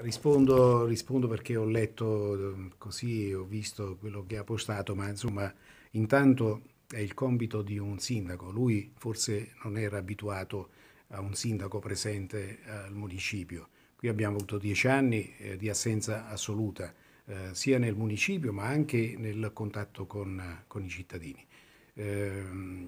Rispondo, rispondo, perché ho letto ehm, così, ho visto quello che ha postato, ma insomma intanto è il compito di un sindaco. Lui forse non era abituato a un sindaco presente al municipio. Qui abbiamo avuto dieci anni eh, di assenza assoluta, eh, sia nel municipio ma anche nel contatto con, con i cittadini. Eh,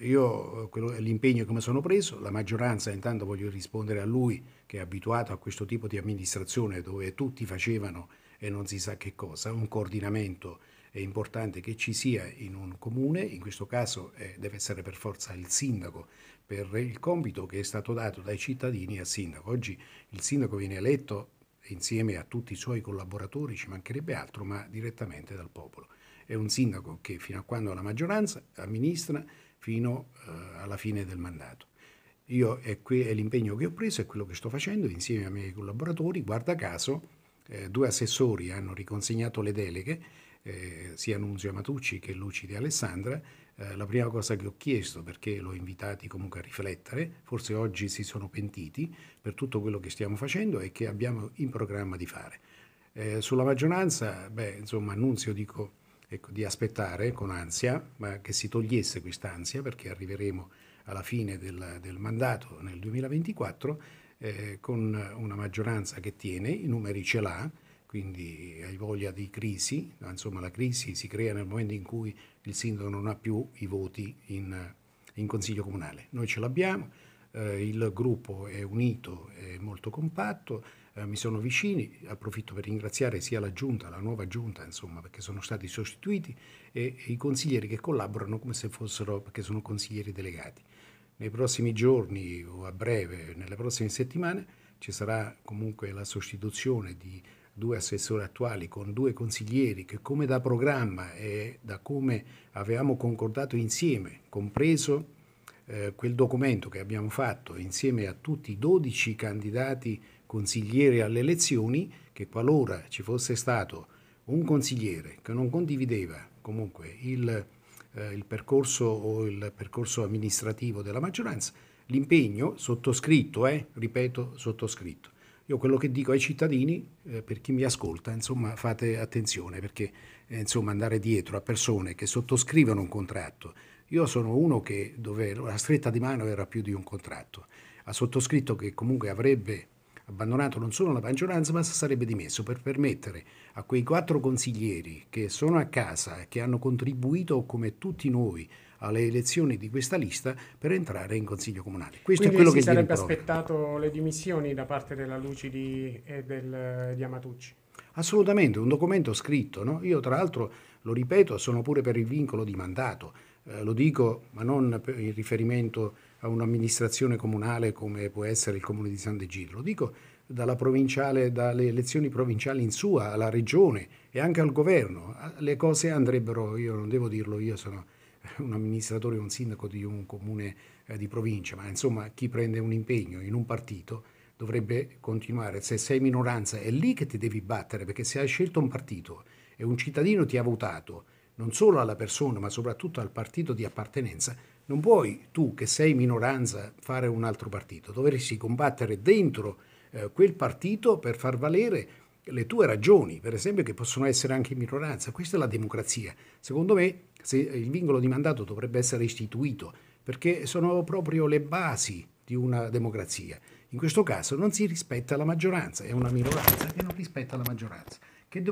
io l'impegno come sono preso, la maggioranza, intanto voglio rispondere a lui che è abituato a questo tipo di amministrazione dove tutti facevano e non si sa che cosa, un coordinamento è importante che ci sia in un comune, in questo caso eh, deve essere per forza il sindaco per il compito che è stato dato dai cittadini al sindaco. Oggi il sindaco viene eletto insieme a tutti i suoi collaboratori, ci mancherebbe altro, ma direttamente dal popolo è un sindaco che fino a quando ha la maggioranza amministra fino eh, alla fine del mandato. Io è, qui, è l'impegno che ho preso, è quello che sto facendo insieme ai miei collaboratori. Guarda caso, eh, due assessori hanno riconsegnato le deleghe, eh, sia Nunzio Amatucci che Luci di Alessandra. Eh, la prima cosa che ho chiesto, perché l'ho invitati comunque a riflettere, forse oggi si sono pentiti per tutto quello che stiamo facendo e che abbiamo in programma di fare. Eh, sulla maggioranza, beh, insomma, Nunzio dico ecco, di aspettare con ansia, ma che si togliesse quest'ansia perché arriveremo alla fine del, del mandato nel 2024 eh, con una maggioranza che tiene, i numeri ce l'ha, quindi hai voglia di crisi, insomma la crisi si crea nel momento in cui il sindaco non ha più i voti in, in consiglio comunale. Noi ce l'abbiamo, eh, il gruppo è unito, è molto compatto, eh, mi sono vicini, approfitto per ringraziare sia la giunta, la nuova giunta, insomma, perché sono stati sostituiti, e, e i consiglieri che collaborano come se fossero, perché sono consiglieri delegati. Nei prossimi giorni o a breve, nelle prossime settimane, ci sarà comunque la sostituzione di due assessori attuali con due consiglieri che come da programma e da come avevamo concordato insieme, compreso eh, quel documento che abbiamo fatto insieme a tutti i 12 candidati consigliere alle elezioni che qualora ci fosse stato un consigliere che non condivideva comunque il, eh, il percorso o il percorso amministrativo della maggioranza, l'impegno sottoscritto, eh, ripeto, sottoscritto. Io quello che dico ai cittadini, eh, per chi mi ascolta, insomma, fate attenzione perché eh, insomma, andare dietro a persone che sottoscrivono un contratto. Io sono uno che dove la stretta di mano era più di un contratto. Ha sottoscritto che comunque avrebbe abbandonato non solo la maggioranza ma si sarebbe dimesso per permettere a quei quattro consiglieri che sono a casa e che hanno contribuito come tutti noi alle elezioni di questa lista per entrare in consiglio comunale. Questo Quindi è quello si che sarebbe aspettato le dimissioni da parte della Lucidi e del, di Amatucci. Assolutamente, un documento scritto. No? Io tra l'altro, lo ripeto, sono pure per il vincolo di mandato eh, lo dico ma non in riferimento a un'amministrazione comunale come può essere il comune di San Degiro, lo dico dalle elezioni provinciali in sua, alla regione e anche al governo. Le cose andrebbero, io non devo dirlo, io sono un amministratore, un sindaco di un comune eh, di provincia, ma insomma chi prende un impegno in un partito dovrebbe continuare. Se sei minoranza è lì che ti devi battere, perché se hai scelto un partito e un cittadino ti ha votato, non solo alla persona ma soprattutto al partito di appartenenza, non puoi tu che sei minoranza fare un altro partito, dovresti combattere dentro eh, quel partito per far valere le tue ragioni, per esempio che possono essere anche in minoranza, questa è la democrazia. Secondo me se, il vincolo di mandato dovrebbe essere istituito perché sono proprio le basi di una democrazia. In questo caso non si rispetta la maggioranza, è una minoranza che non rispetta la maggioranza. Che